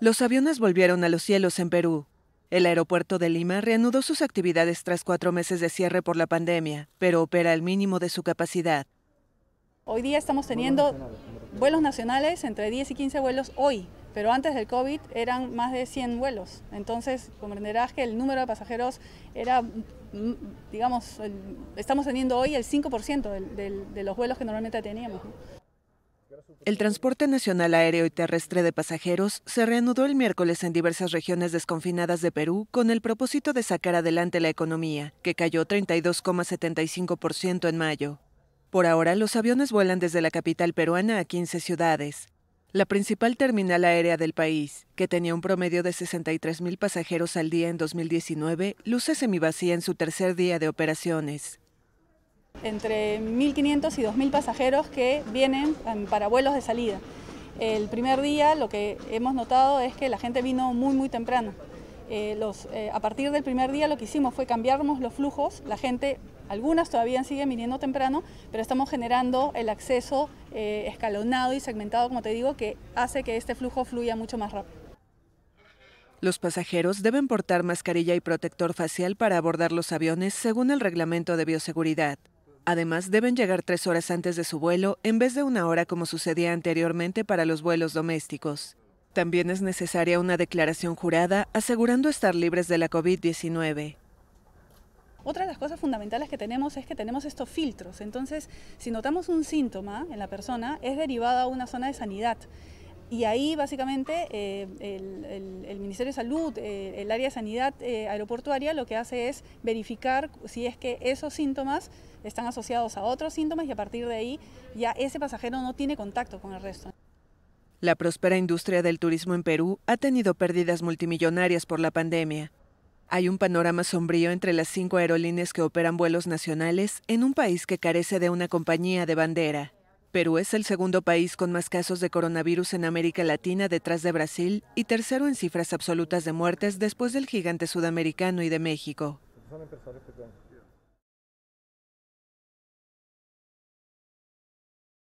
Los aviones volvieron a los cielos en Perú. El aeropuerto de Lima reanudó sus actividades tras cuatro meses de cierre por la pandemia, pero opera el mínimo de su capacidad. Hoy día estamos teniendo vuelos nacionales entre 10 y 15 vuelos hoy, pero antes del COVID eran más de 100 vuelos. Entonces comprenderás que el número de pasajeros era, mm, digamos, estamos teniendo hoy el 5% de los vuelos que normalmente teníamos. El transporte nacional aéreo y terrestre de pasajeros se reanudó el miércoles en diversas regiones desconfinadas de Perú con el propósito de sacar adelante la economía, que cayó 32,75% en mayo. Por ahora, los aviones vuelan desde la capital peruana a 15 ciudades. La principal terminal aérea del país, que tenía un promedio de 63.000 pasajeros al día en 2019, luce semivacía en su tercer día de operaciones entre 1.500 y 2.000 pasajeros que vienen em, para vuelos de salida. El primer día lo que hemos notado es que la gente vino muy, muy temprano. Eh, eh, a partir del primer día lo que hicimos fue cambiarnos los flujos, la gente, algunas todavía siguen viniendo temprano, pero estamos generando el acceso eh, escalonado y segmentado, como te digo, que hace que este flujo fluya mucho más rápido. Los pasajeros deben portar mascarilla y protector facial para abordar los aviones según el reglamento de bioseguridad. Además, deben llegar tres horas antes de su vuelo en vez de una hora como sucedía anteriormente para los vuelos domésticos. También es necesaria una declaración jurada asegurando estar libres de la COVID-19. Otra de las cosas fundamentales que tenemos es que tenemos estos filtros. Entonces, si notamos un síntoma en la persona, es derivado a una zona de sanidad. Y ahí básicamente eh, el, Ministerio de Salud, eh, el área de sanidad eh, aeroportuaria lo que hace es verificar si es que esos síntomas están asociados a otros síntomas y a partir de ahí ya ese pasajero no tiene contacto con el resto. La próspera industria del turismo en Perú ha tenido pérdidas multimillonarias por la pandemia. Hay un panorama sombrío entre las cinco aerolíneas que operan vuelos nacionales en un país que carece de una compañía de bandera. Perú es el segundo país con más casos de coronavirus en América Latina detrás de Brasil y tercero en cifras absolutas de muertes después del gigante sudamericano y de México.